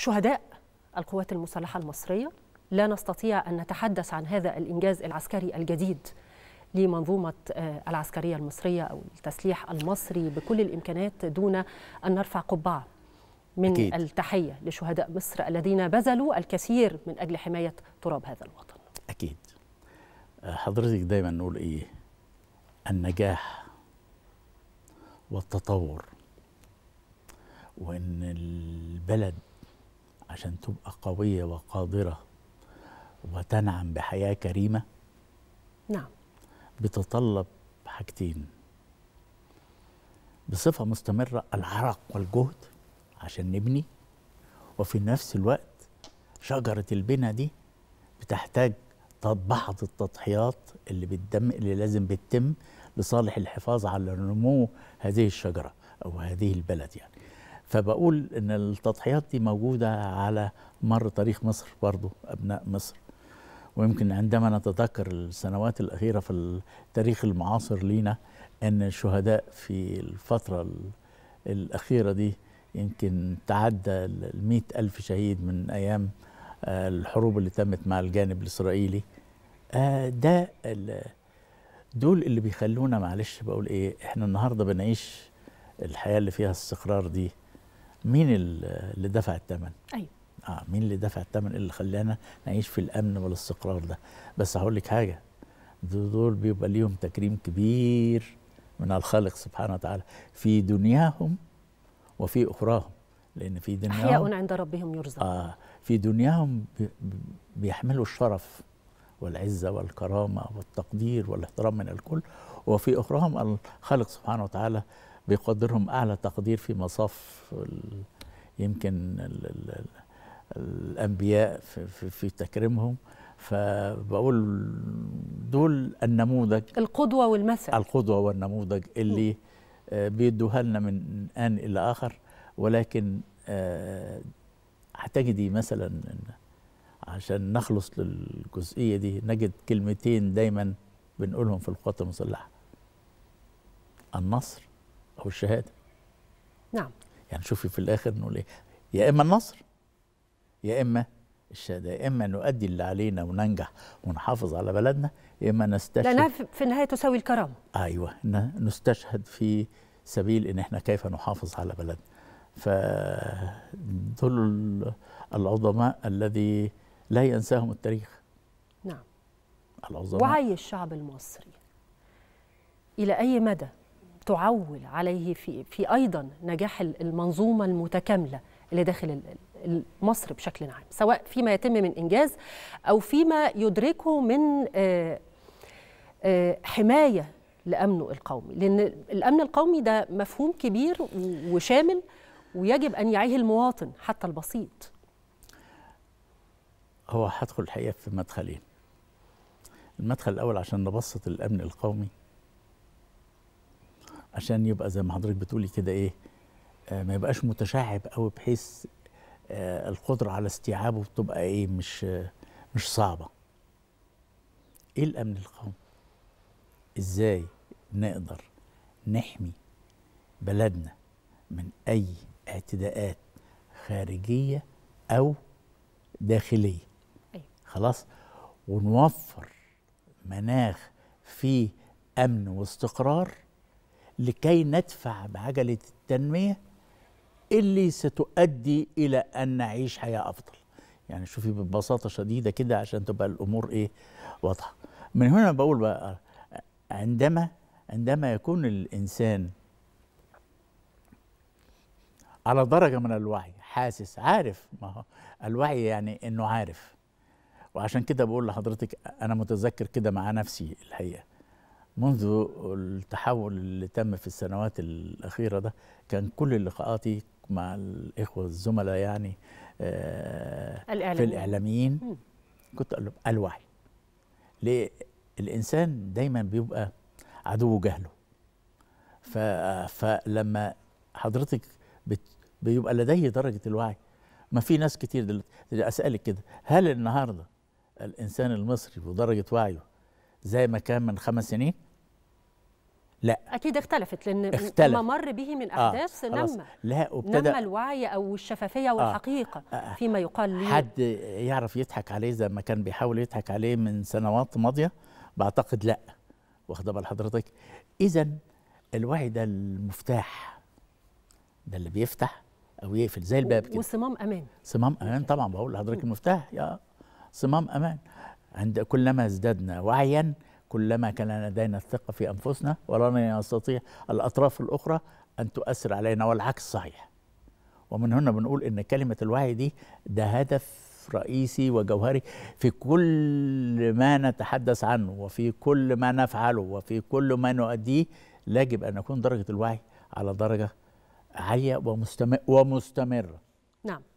شهداء القوات المسلحة المصرية لا نستطيع أن نتحدث عن هذا الإنجاز العسكري الجديد لمنظومة آه، العسكرية المصرية أو التسليح المصري بكل الإمكانات دون أن نرفع قبعة من أكيد. التحية لشهداء مصر الذين بذلوا الكثير من أجل حماية تراب هذا الوطن أكيد آه، حضرتك دايما نقول إيه النجاح والتطور وإن البلد عشان تبقى قوية وقادرة وتنعم بحياة كريمة نعم بتطلب حاجتين بصفة مستمرة العرق والجهد عشان نبني وفي نفس الوقت شجرة البنا دي بتحتاج بعض التضحيات اللي بتدم اللي لازم بتتم لصالح الحفاظ على نمو هذه الشجرة أو هذه البلد يعني فبقول ان التضحيات دي موجوده على مر تاريخ مصر برضه ابناء مصر ويمكن عندما نتذكر السنوات الاخيره في التاريخ المعاصر لينا ان الشهداء في الفتره الاخيره دي يمكن تعدى ال ألف شهيد من ايام آه، الحروب اللي تمت مع الجانب الاسرائيلي آه، ده دول اللي بيخلونا معلش بقول ايه احنا النهارده بنعيش الحياه اللي فيها استقرار دي مين اللي دفع الثمن ايوه اه مين اللي دفع الثمن اللي خلانا نعيش في الامن والاستقرار ده بس هقول لك حاجه دول بيبقى ليهم تكريم كبير من الخالق سبحانه وتعالى في دنياهم وفي اخراهم لان في دنياهم احياء عند ربهم يرزق اه في دنياهم بيحملوا الشرف والعزه والكرامه والتقدير والاحترام من الكل وفي اخراهم الخالق سبحانه وتعالى بيقدرهم اعلى تقدير في مصاف يمكن يمكن الـ الـ الانبياء في, في, في تكريمهم فبقول دول النموذج القدوه والمثل القدوه والنموذج اللي آه، بيدوها لنا من ان الى اخر ولكن آه، هتجدي مثلا عشان نخلص للجزئيه دي نجد كلمتين دايما بنقولهم في القوات المسلحه النصر أو الشهادة نعم يعني شوفي في الآخر نقول إيه يا إما النصر يا إما الشهادة يا إما نؤدي اللي علينا وننجح ونحافظ على بلدنا يا إما نستشهد لأنها في النهاية تساوي الكرامة أيوة نستشهد في سبيل إن إحنا كيف نحافظ على بلدنا فدول العظماء الذي لا ينساهم التاريخ نعم العظماء وعي الشعب المصري إلى أي مدى تعول عليه في في ايضا نجاح المنظومه المتكامله اللي داخل مصر بشكل عام سواء فيما يتم من انجاز او فيما يدركه من آه، آه، حمايه لامنه القومي لان الامن القومي ده مفهوم كبير وشامل ويجب ان يعيه المواطن حتى البسيط هو هدخل الحقيقه في مدخلين المدخل الاول عشان نبسط الامن القومي عشان يبقى زي ما حضرتك بتقولي كده ايه آه، ما يبقاش متشعب قوي بحيث آه، القدره على استيعابه بتبقى ايه مش مش صعبه ايه الامن القومي ازاي نقدر نحمي بلدنا من اي اعتداءات خارجيه او داخليه أيوة. خلاص ونوفر مناخ فيه امن واستقرار لكي ندفع بعجله التنميه اللي ستؤدي الى ان نعيش حياه افضل يعني شوفي ببساطه شديده كده عشان تبقى الامور ايه واضحه من هنا بقول بقى عندما عندما يكون الانسان على درجه من الوعي حاسس عارف ما هو الوعي يعني انه عارف وعشان كده بقول لحضرتك انا متذكر كده مع نفسي الحقيقه منذ التحول اللي تم في السنوات الأخيرة ده كان كل لقاءاتي مع الإخوة الزملاء يعني الإعلاميين. آه، في الإعلاميين كنت أقول لهم الوعي ليه الإنسان دايما بيبقى عدو جهله فلما حضرتك بيبقى لديه درجة الوعي ما في ناس كتير دلوقتي أسألك كده هل النهاردة الإنسان المصري ودرجة وعيه زي ما كان من خمس سنين لا اكيد اختلفت لان اختلف. ما مر به من آه، احداث آه. نما لا وابتدى نما الوعي او الشفافيه آه. والحقيقه آه. آه. فيما يقال لي حد يعرف يضحك عليه زي ما كان بيحاول يضحك عليه من سنوات ماضيه بعتقد لا واخده بال حضرتك اذا الوعي ده المفتاح ده اللي بيفتح او يقفل زي الباب كده وصمام امان صمام امان طبعا بقول لحضرتك المفتاح يا صمام امان عند كلما ازددنا وعيا كلما كان لدينا الثقة في أنفسنا ولن يستطيع الأطراف الأخرى أن تؤثر علينا والعكس صحيح ومن هنا بنقول إن كلمة الوعي دي ده هدف رئيسي وجوهري في كل ما نتحدث عنه وفي كل ما نفعله وفي كل ما نؤديه يجب أن نكون درجة الوعي على درجة عالية ومستمر ومستمرة نعم